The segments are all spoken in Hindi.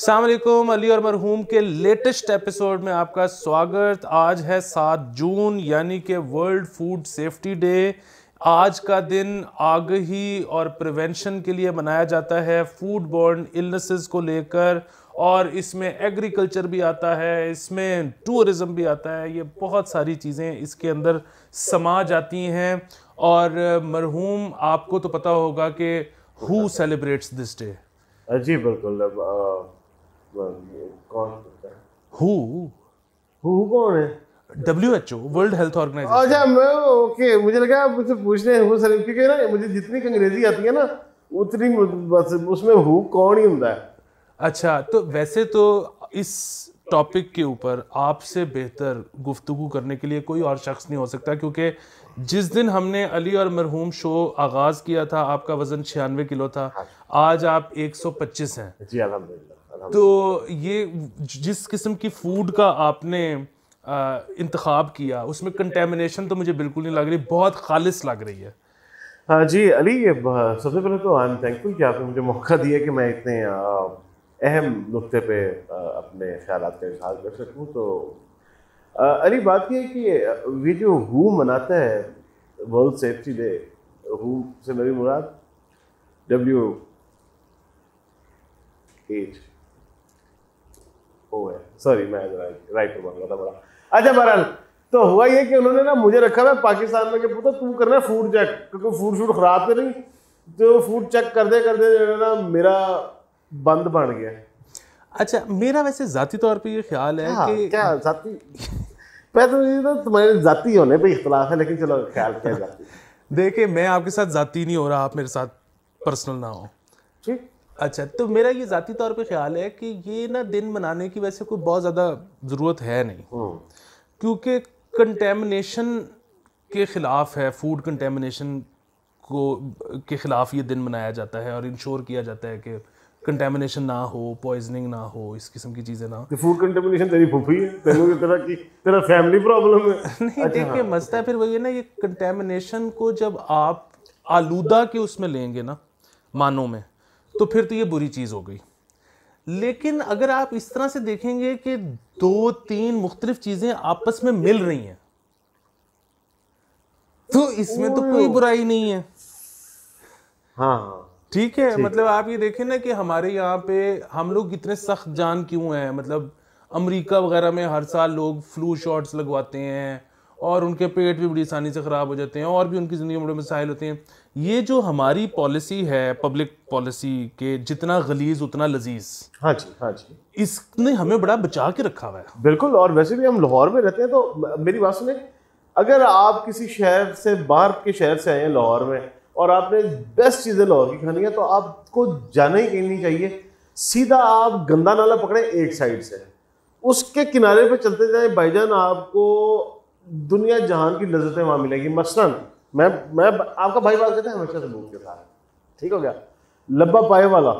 सलामकुम अली और मरहूम के लेटेस्ट एपिसोड में आपका स्वागत आज है सात जून यानी कि वर्ल्ड फूड सेफ्टी डे आज का दिन आगही और प्रिवेंशन के लिए मनाया जाता है फूड बॉर्न इलनेसेस को लेकर और इसमें एग्रीकल्चर भी आता है इसमें टूरिज्म भी आता है ये बहुत सारी चीज़ें इसके अंदर समा जाती हैं और मरहूम आपको तो पता होगा कि हु सेलिब्रेट्स दिस डे जी बिल्कुल कौन हु हु कौन है W H O World Health Organisation अच्छा मैं ओके मुझे लगा आप मुझसे पूछ रहे ना मुझे जितनी अंग्रेजी आती है ना उतनी बस उसमें हु कौन ही होता है अच्छा तो वैसे तो इस टॉपिक के ऊपर आपसे बेहतर गुफ्तु करने के लिए कोई और शख्स नहीं हो सकता क्योंकि जिस दिन हमने अली और मरहूम शो आगाज़ किया था आपका वज़न छियानवे किलो था हाँ। आज आप 125 हैं जी है तो ये जिस किस्म की फूड का आपने इंतखब किया उसमें कंटेमिनेशन तो मुझे बिल्कुल नहीं लग रही बहुत खालिश लग रही है हाँ जी अली सबसे पहले तो आई एम थैंकफुल कि आपने मुझे मौका दिया कि मैं इतने अहम नुक्ते पे अपने ख्याल का इजहार कर सकूँ तो अली बात यह है कि ये जो हु मनाता है वर्ल्ड सेफ्टी डे हु से मेरी मुराद डब्ल्यू एच हो सॉरी मैं राइट हो रहा था बड़ा अच्छा बहरहाल तो हुआ ये कि उन्होंने ना मुझे रखा हुआ पाकिस्तान में कि पूछा तू करना है फूड चेक क्योंकि फूड शूड ख़राब तो नहीं तो फूड चेक करते करते जो है ना मेरा बंद बन गया अच्छा मेरा वैसे ज़ाती तौर पे ये ख्याल है हाँ, कि क्या ज़ाती मैं तो मुझे तो तुम्हारे ज़ाती होने पे इख्तलाफ है लेकिन चलो ख्याल क्या ज़ाती देखिए मैं आपके साथ ज़ाती नहीं हो रहा आप मेरे साथ पर्सनल ना हो ठीक अच्छा तो मेरा ये ज़ाती तौर पे ख्याल है कि ये ना दिन मनाने की वैसे कोई बहुत ज़्यादा ज़रूरत है नहीं हम्म। क्योंकि कंटेमिनेशन के ख़िलाफ़ है फूड कंटेमिनेशन को के ख़िलाफ़ ये दिन मनाया जाता है और इंश्योर किया जाता है कि कंटेमिनेशन ना हो पॉइजनिंग ना हो इस किस्म की चीज़ें ना हो फूड कंटेमिनेशन तेरी फूफी है तेरे तेरा की तेरा फैमिली प्रॉब्लम है नहीं अच्छा देखिए हाँ। है फिर वही है ना ये कंटेमिनेशन को जब आप आलूदा के उसमें लेंगे ना मानों में तो फिर तो ये बुरी चीज़ हो गई लेकिन अगर आप इस तरह से देखेंगे कि दो तीन मुख्तलिफ चीज़ें आपस में मिल रही हैं तो इसमें तो कोई बुराई नहीं है हाँ ठीक है ठीक मतलब आप ये देखें ना कि हमारे यहाँ पे हम लोग इतने सख्त जान क्यों हैं मतलब अमेरिका वगैरह में हर साल लोग फ्लू शॉट्स लगवाते हैं और उनके पेट भी बड़ी आसानी से ख़राब हो जाते हैं और भी उनकी ज़िंदगी में बड़े मसाइल होते हैं ये जो हमारी पॉलिसी है पब्लिक पॉलिसी के जितना गलीज उतना लजीज हाँ जी हाँ जी इसने हमें बड़ा बचा के रखा हुआ है बिल्कुल और वैसे भी हम लाहौर में रहते हैं तो मेरी बात सुने अगर आप किसी शहर से बाहर के शहर से आए हैं लाहौर में और आपने बेस्ट चीज़ें लाहौर की खानी है तो आपको जाना ही कहीं नहीं चाहिए सीधा आप गंदा नाला पकड़े एक साइड से उसके किनारे पे चलते जाएं भाईजान आपको दुनिया जहान की लज्जतें वहाँ मिलेंगी मसलन मैं मैं आपका भाई बात कहते हैं हमेशा सबूत के साथ ठीक हो गया लब्बा पाए वाला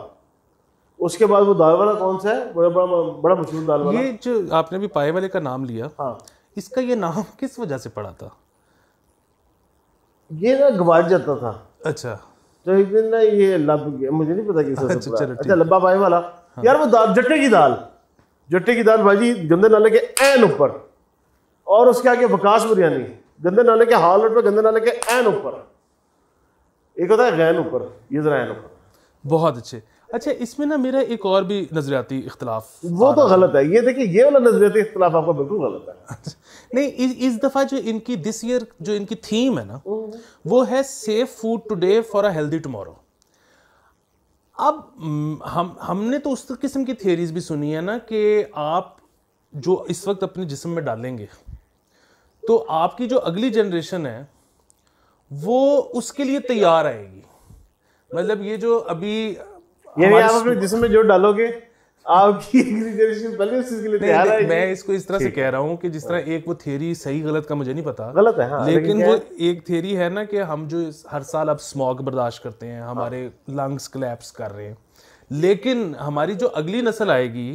उसके बाद वो दाल वाला कौन सा है बड़ा बड़ा बड़ा मशहूर दाल वाला ये जो आपने भी पाए वाले का नाम लिया हाँ इसका ये नाम किस वजह से पड़ा था ये ना गवाच जाता था अच्छा तो एक दिन ना ये लब मुझे नहीं पता किस अच्छा, अच्छा लब्बा पाए वाला हाँ। यार वो दाल जट्टे की दाल जट्टे की दाल भाजी गंदे नाले के एन ऊपर और उसके आगे वकाश बुरियानी गंदे नाले के हाल रोड पर गंदे नाले के एन ऊपर एक होता है गैन ऊपर ये जरा एन ऊपर बहुत अच्छे अच्छा इसमें ना मेरा एक और भी नजरियाती इख्तलाफ वो तो गलत है ये देखिए ये वाला नजरियाती इख्तलाफ आपका बिल्कुल गलत है अच्छा, नहीं इस, इस दफ़ा जो इनकी दिस ईयर जो इनकी थीम है ना हम्म। वो है safe food today for a healthy tomorrow अब हम हमने तो उस किस्म की थियोरीज भी सुनी है ना कि आप जो इस वक्त अपने जिसम में डालेंगे तो आपकी जो अगली जनरेशन है वो उसके लिए तैयार आएगी मतलब ये जो अभी यानी आप अपने जिसम जो डालोगे आपकी जनरेशन पहले उस लिए मैं इसको इस तरह से कह रहा हूँ कि जिस तरह एक वो थियरी सही गलत का मुझे नहीं पता गलत है हाँ, लेकिन वो एक थियरी है ना कि हम जो हर साल अब स्मॉग बर्दाश्त करते हैं हमारे लंग्स हाँ। क्लैप्स कर रहे हैं लेकिन हमारी जो अगली नस्ल आएगी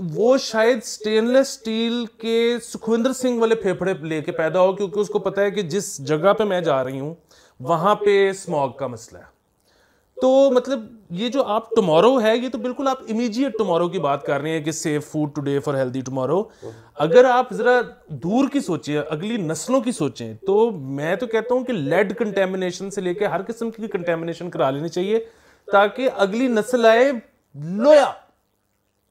वो शायद स्टेनलेस स्टील के सुखविंदर सिंह वाले फेफड़े लेके पैदा हो क्योंकि उसको पता है कि जिस जगह पे मैं जा रही हूँ वहां पे स्मॉग का मसला है तो मतलब ये जो आप टुमारो है ये तो बिल्कुल आप इमीजिएट टुमारो की बात कर रहे हैं कि safe food today for healthy tomorrow अगर आप ज़रा दूर की सोचें अगली नस्लों की सोचें तो मैं तो कहता हूं कि लेड कंटेमिनेशन से लेकर हर किस्म की कंटेमिनेशन करा लेनी चाहिए ताकि अगली नस्ल आए लोया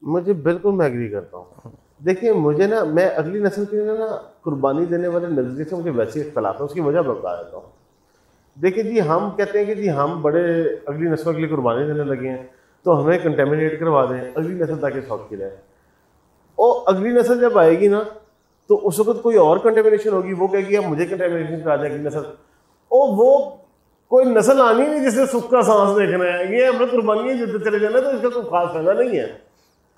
मुझे बिल्कुल मैं एग्री करता हूँ देखिए मुझे ना मैं अगली नस्ल के लिए ना कुर्बानी देने वाले नज़रिए से मुझे वैसे फैलाता है उसकी वजह बता देता हूँ देखिए जी हम कहते हैं कि जी हम बड़े अगली नस्लों के लिए कुर्बानी देने लगे हैं तो हमें कंटेमिनेट करवा दें अगली नस्ल ताकि शौक की रहे और अगली नस्ल जब आएगी ना तो उस वक्त कोई और कंटेमिनेशन होगी वो कहेगी आप मुझे कंटेमिनेशन करा दें अगली नस्ल और वो कोई नस्ल आनी नहीं जिसे सुख का सांस देखना है ये हमने कुर्बानी जितने चले जाना तो इसका कोई खास फायदा नहीं है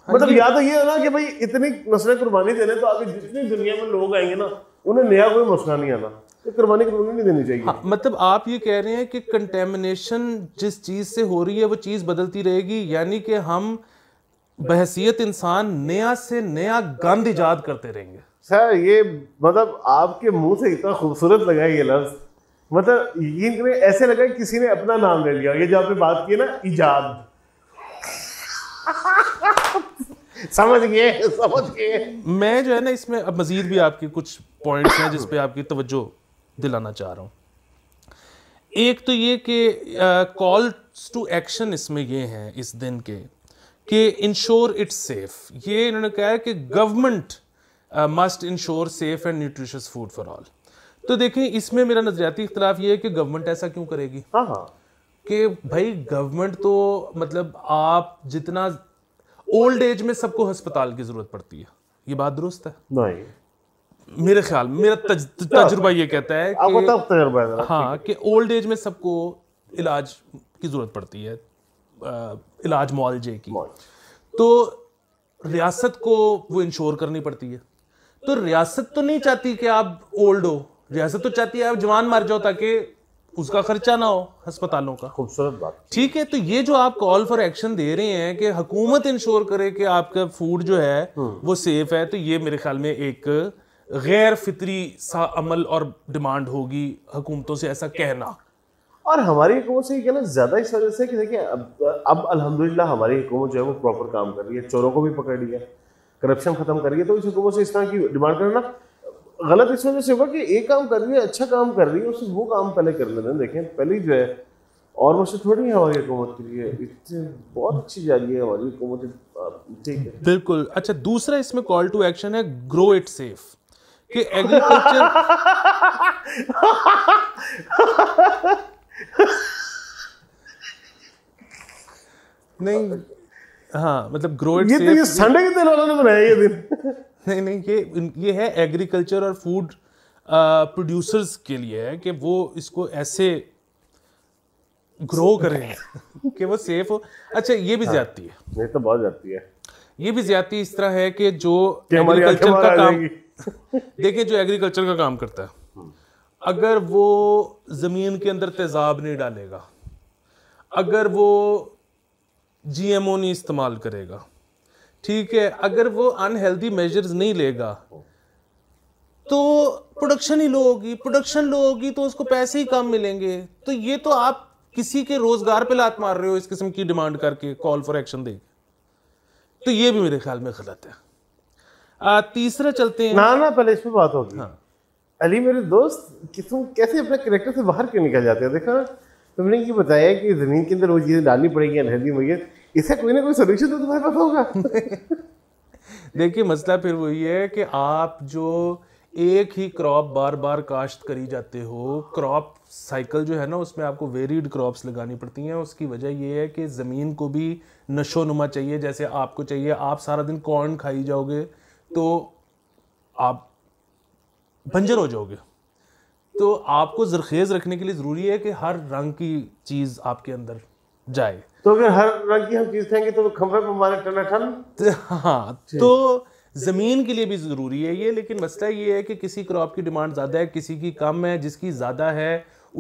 हाँ मतलब या तो ये है ना कि भाई इतनी नस्लें कुर्बानी देने तो आगे जितनी दुनिया में लोग आएंगे ना उन्हें नया कोई मसला नहीं आना कुर्बानी कुर्बानी तो नहीं देनी चाहिए हाँ, मतलब आप ये कह रहे हैं कि कंटेमिनेशन जिस चीज़ से हो रही है वो चीज़ बदलती रहेगी यानी कि हम बहसीत इंसान नया से नया गंद ईजाद करते रहेंगे सर ये मतलब आपके मुंह से इतना खूबसूरत लगा ये लफ्ज़ मतलब ये ऐसे लगा किसी ने अपना नाम ले लिया ये जो आपने बात की ना ईजाद समझ गए समझ गए मैं जो है ना इसमें अब मजीद भी आपके कुछ पॉइंट्स हैं जिस पे आपकी तवज्जो दिलाना चाह रहा हूँ एक तो ये कि कॉल्स टू एक्शन इसमें ये हैं इस दिन के कि इंश्योर इट्स सेफ ये इन्होंने कहा है कि government must ensure safe and nutritious food for all तो देखें इसमें मेरा नजरियाती इख्तलाफ ये है कि गवर्नमेंट ऐसा क्यों करेगी हाँ हाँ कि भाई गवर्नमेंट तो मतलब आप जितना ओल्ड एज में सबको अस्पताल की जरूरत पड़ती है ये बात दुरुस्त है नहीं मेरे ख्याल मेरा तज, तजुर्बा ये कहता है कि हाँ कि ओल्ड एज में सबको इलाज की ज़रूरत पड़ती है आ, इलाज मुआलजे की तो रियासत को वो इंश्योर करनी पड़ती है तो रियासत तो नहीं चाहती कि आप ओल्ड हो रियासत तो चाहती है आप जवान मर जाओ ताकि उसका खर्चा ना हो अस्पतालों का खूबसूरत बात ठीक है तो ये जो आप कॉल फॉर एक्शन दे रहे हैं कि हुकूमत इंश्योर करे कि आपका फूड जो है हम्म। वो सेफ है तो ये मेरे ख्याल में एक गैर फितरी सा अमल और डिमांड होगी हुकूमतों से ऐसा कहना और हमारी हुकूमत से ये कहना ज़्यादा इस वजह से कि देखिए अब अब अल्हम्दुलिल्लाह हमारी हुकूमत जो है वो प्रॉपर काम कर रही है चोरों को भी पकड़ लिया करप्शन खत्म कर रही है तो इस हुकूमत से इस तरह की डिमांड करना गलत इस वजह से हुआ कि एक काम कर रही है अच्छा काम कर रही है उसे वो काम पहले कर लेते हैं देखें पहले जो है और मुझसे थोड़ी है हमारी हुकूमत के लिए इतनी बहुत अच्छी जा रही है हमारी हुकूमत ठीक है बिल्कुल अच्छा दूसरा इसमें कॉल टू एक्शन है ग्रो इट सेफ कि एग्रीकल्चर नहीं हाँ मतलब ग्रो इट ये, तो ये संडे के दिन वालों ने बनाया ये दिन नहीं नहीं ये ये है एग्रीकल्चर और फूड प्रोड्यूसर्स uh, के लिए है कि वो इसको ऐसे ग्रो करें कि वो सेफ हो अच्छा ये भी हाँ, जाती है ये तो बहुत जाती है ये भी ज्यादती इस तरह है कि जो एग्रीकल्चर का काम देखिए जो एग्रीकल्चर का काम करता है हाँ। अगर वो ज़मीन के अंदर तेज़ाब नहीं डालेगा अगर वो जीएमओ नहीं इस्तेमाल करेगा ठीक है अगर वो अनहेल्दी मेजर्स नहीं लेगा तो प्रोडक्शन ही लो होगी प्रोडक्शन लो होगी तो उसको पैसे ही कम मिलेंगे तो ये तो आप किसी के रोजगार पे लात मार रहे हो इस किस्म की डिमांड करके कॉल फॉर एक्शन दे तो ये भी मेरे ख्याल में गलत है आ, तीसरा चलते हैं ना ना पहले इस पर बात होगी हाँ अली मेरे दोस्त किसम कैसे अपने करेक्टर से बाहर क्यों निकल जाते हैं देखा तुमने ये बताया कि ज़मीन के अंदर वो चीज़ें डालनी पड़ेगी अनहेल्दी मैयत इसे कोई ना कोई सोल्यूशन तो तुम्हारे पास होगा देखिए मसला फिर वही है कि आप जो एक ही क्रॉप बार बार काश्त करी जाते हो क्रॉप साइकिल जो है ना उसमें आपको वेरीड क्रॉप्स लगानी पड़ती हैं उसकी वजह यह है कि ज़मीन को भी नशो नुमा चाहिए जैसे आपको चाहिए आप सारा दिन कॉर्न खाई जाओगे तो आप बंजर हो जाओगे तो आपको जरखेज़ रखने के लिए ज़रूरी है कि हर रंग की चीज़ आपके अंदर जाए तो अगर हर रंग की हम चीज़ खाएंगे तो खमरा पर हमारे टना ठन तो, हाँ तो ज़मीन के लिए भी ज़रूरी है ये लेकिन मसला ये है कि किसी क्रॉप की डिमांड ज़्यादा है किसी की कम है जिसकी ज़्यादा है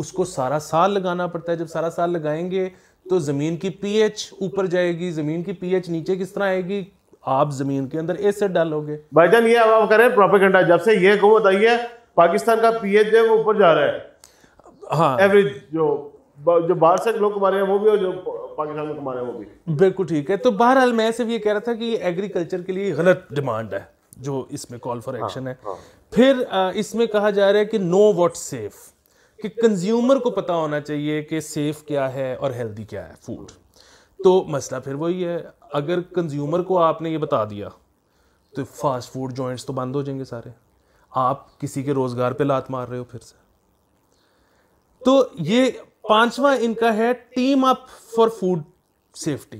उसको सारा साल लगाना पड़ता है जब सारा साल लगाएंगे तो ज़मीन की पीएच ऊपर जाएगी ज़मीन की पीएच नीचे किस तरह आएगी आप ज़मीन के अंदर एसिड डालोगे भाईजान ये अब आप करें प्रॉपर घंटा जब से ये कहो बताइए पाकिस्तान का पीएच जो है वो ऊपर जा रहा है हाँ एवरेज जो जो बाहर से लोग कमा रहे हैं वो भी और जो पाकिस्तान में कमा रहे हैं वो भी बिल्कुल ठीक है तो बहरहाल मैं सिर्फ ये कह रहा था कि ये एग्रीकल्चर के लिए गलत डिमांड है जो इसमें कॉल फॉर एक्शन है हाँ। फिर इसमें कहा जा रहा है कि नो वॉट सेफ कि कंज्यूमर को पता होना चाहिए कि सेफ क्या है और हेल्दी क्या है फूड तो मसला फिर वही है अगर कंज्यूमर को आपने ये बता दिया तो फास्ट फूड जॉइंट्स तो बंद हो जाएंगे सारे आप किसी के रोज़गार पे लात मार रहे हो फिर से तो ये पांचवा इनका है team up for food safety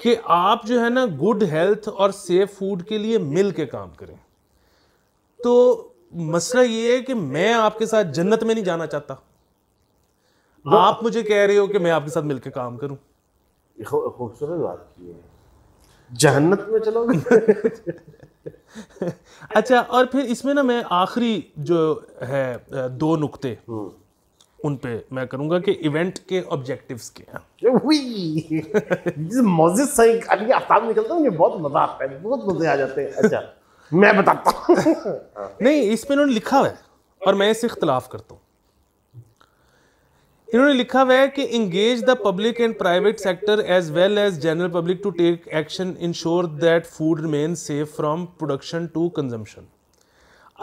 कि आप जो है ना गुड हेल्थ और सेफ फूड के लिए मिल के काम करें तो मसला ये है कि मैं आपके साथ जन्नत में नहीं जाना चाहता आप मुझे कह रहे हो कि मैं आपके साथ मिलकर काम करूं खूबसूरत बात की है जन्नत में चलोगे अच्छा और फिर इसमें ना मैं आखिरी जो है दो नुक्ते हम्म। उन पे मैं करूंगा कि इवेंट के ऑब्जेक्टिव्स क्या मोजिद सही अभी आफ्ताब निकलता है मुझे बहुत मजा आता है बहुत मजे आ जाते हैं अच्छा मैं बताता हूँ नहीं इस इसमें इन्होंने लिखा हुआ है और मैं इससे इख्तलाफ करता हूँ इन्होंने लिखा हुआ है कि engage the public and private sector as well as general public to take action ensure that food remain safe from production to consumption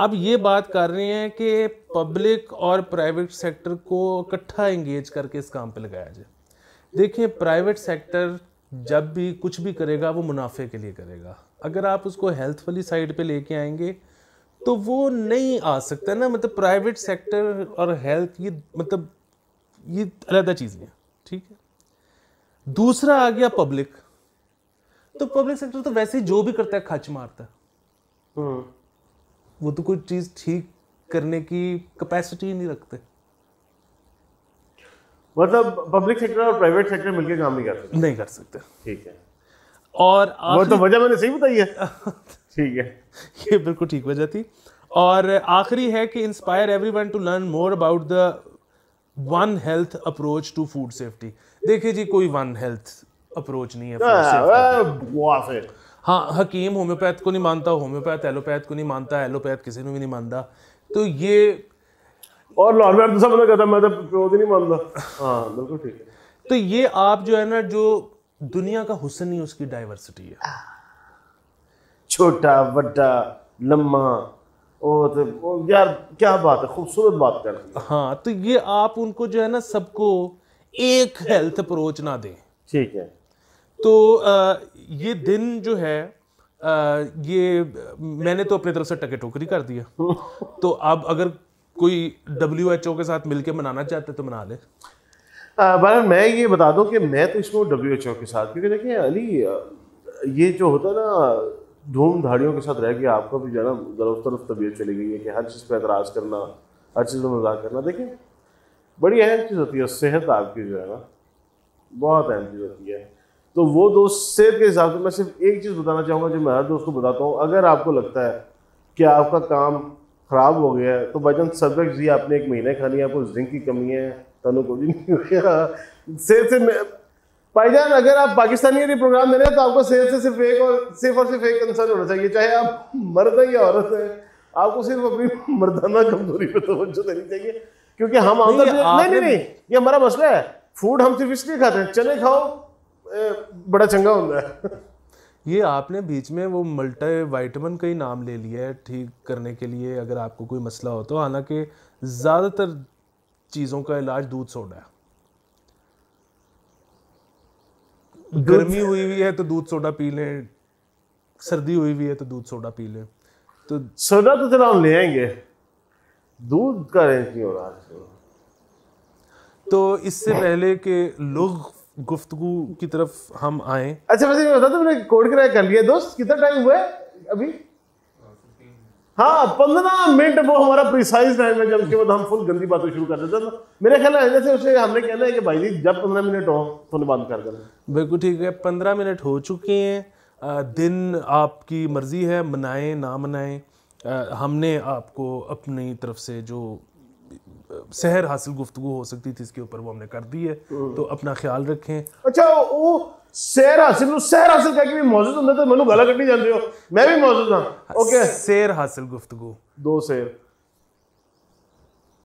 अब ये बात कर रहे हैं कि पब्लिक और प्राइवेट सेक्टर को इकट्ठा इंगेज करके इस काम पे लगाया जाए देखिए प्राइवेट सेक्टर जब भी कुछ भी करेगा वो मुनाफे के लिए करेगा अगर आप उसको हेल्थ वाली साइड पे लेके आएंगे तो वो नहीं आ सकता ना मतलब प्राइवेट सेक्टर और हेल्थ ये मतलब ये अलहदा चीज़ें है ठीक है दूसरा आ गया पब्लिक तो पब्लिक सेक्टर तो वैसे ही जो भी करता है खर्च मारता है हम्म। वो तो कोई चीज़ ठीक करने की कैपेसिटी ही नहीं रखते मतलब पब्लिक सेक्टर और प्राइवेट सेक्टर मिलकर काम नहीं कर सकते नहीं कर सकते ठीक है और वो तो वजह मैंने सही बताई है ठीक है ये बिल्कुल ठीक वजह थी और आखिरी है कि inspire everyone to learn more about the one health approach to food safety देखिए जी कोई वन हेल्थ अप्रोच नहीं है हाँ, फूड सेफ्टी हाँ हकीम होम्योपैथ को नहीं मानता होम्योपैथ एलोपैथ को नहीं मानता एलोपैथ किसी को भी नहीं मानता तो ये और नॉर्मल तो सब कहता मैं तो नहीं मानता हाँ बिल्कुल ठीक है तो ये आप जो है ना जो दुनिया का हुसन ही उसकी डाइवर्सिटी है छोटा बड़ा लम्मा ओ तो यार क्या बात है खूबसूरत बात कर हाँ तो ये आप उनको जो है ना सबको एक हेल्थ अप्रोच ना दें ठीक है तो ये दिन जो है ये मैंने तो अपनी तरफ से टके टोकरी कर दिया तो अब अगर कोई डब्ल्यू एच ओ के साथ मिलकर मनाना चाहते तो मना ले आ, मैं ये बता दूं कि मैं तो इसमें डब्ल्यू एच ओ के साथ क्योंकि देखिए अली ये जो होता है ना धूम धाड़ियों के साथ रह गया आपका भी जो है ना दरफ तरफ तबीयत चली गई है कि हर चीज़ पर एतराज़ करना हर चीज़ पर मजाक करना देखिए बड़ी अहम चीज़ होती है सेहत आपकी जो है ना बहुत अहम चीज़ होती है तो वो दोस्त सेहत के हिसाब से मैं सिर्फ एक चीज़ बताना चाहूँगा जो मैं हर दोस्त को बताता हूँ अगर आपको लगता है कि आपका काम ख़राब हो गया है तो बाई चांस सब्जेक्ट जी आपने एक महीने खा लिया आपको जिंक की कमी है तनु को भी नहीं हो गया सेहत से भाईजान अगर आप पाकिस्तानी ने प्रोग्राम दे रहे हैं तो आपको सेहत से सिर्फ एक और सिर्फ और सिर्फ एक कंसर्न होना चाहिए चाहे आप मर्द हैं या औरत हैं आपको सिर्फ अपनी मर्दाना कमजोरी पर तवज्जो देनी चाहिए क्योंकि हम आमदन नहीं नहीं नहीं ये हमारा मसला है फूड हम सिर्फ इसलिए खाते हैं चने खाओ बड़ा चंगा है ये आपने बीच में वो मल्टा वाइटमिन का ही नाम ले लिया है ठीक करने के लिए अगर आपको कोई मसला हो तो हालांकि ज़्यादातर चीज़ों का इलाज दूध सोडा है गर्मी हुई हुई है तो दूध सोडा पी लें सर्दी हुई हुई है तो दूध सोडा पी लें तो सोडा तो चलो हम ले आएंगे दूध का रेंज क्यों हो रहा है तो इससे पहले के लोग गुफ्तु की तरफ हम आए अच्छा वैसे बता तुमने कोड क्रैक कर लिया दोस्त कितना टाइम हुआ है अभी हाँ पंद्रह मिनट वो हमारा प्रिसाइज टाइम है जबकि बाद तो हम फुल गंदी बातें शुरू कर देते मेरे ख्याल है जैसे उसे हमने कहना है कि भाई जी जब पंद्रह मिनट हो तो बात कर देना बिल्कुल ठीक है पंद्रह मिनट हो चुके हैं दिन आपकी मर्जी है मनाएं ना मनाएं हमने आपको अपनी तरफ से जो सहर हासिल गुफ्तु हो सकती थी इसके ऊपर वो हमने कर दी है हम्म। तो अपना ख्याल रखें अच्छा वो सहर हासिल सहर हासिल करके भी मौजूद होंगे तो मैं गला कट नहीं हो मैं भी मौजूद हाँ ओके सहर हासिल गुफ्तु दो सहर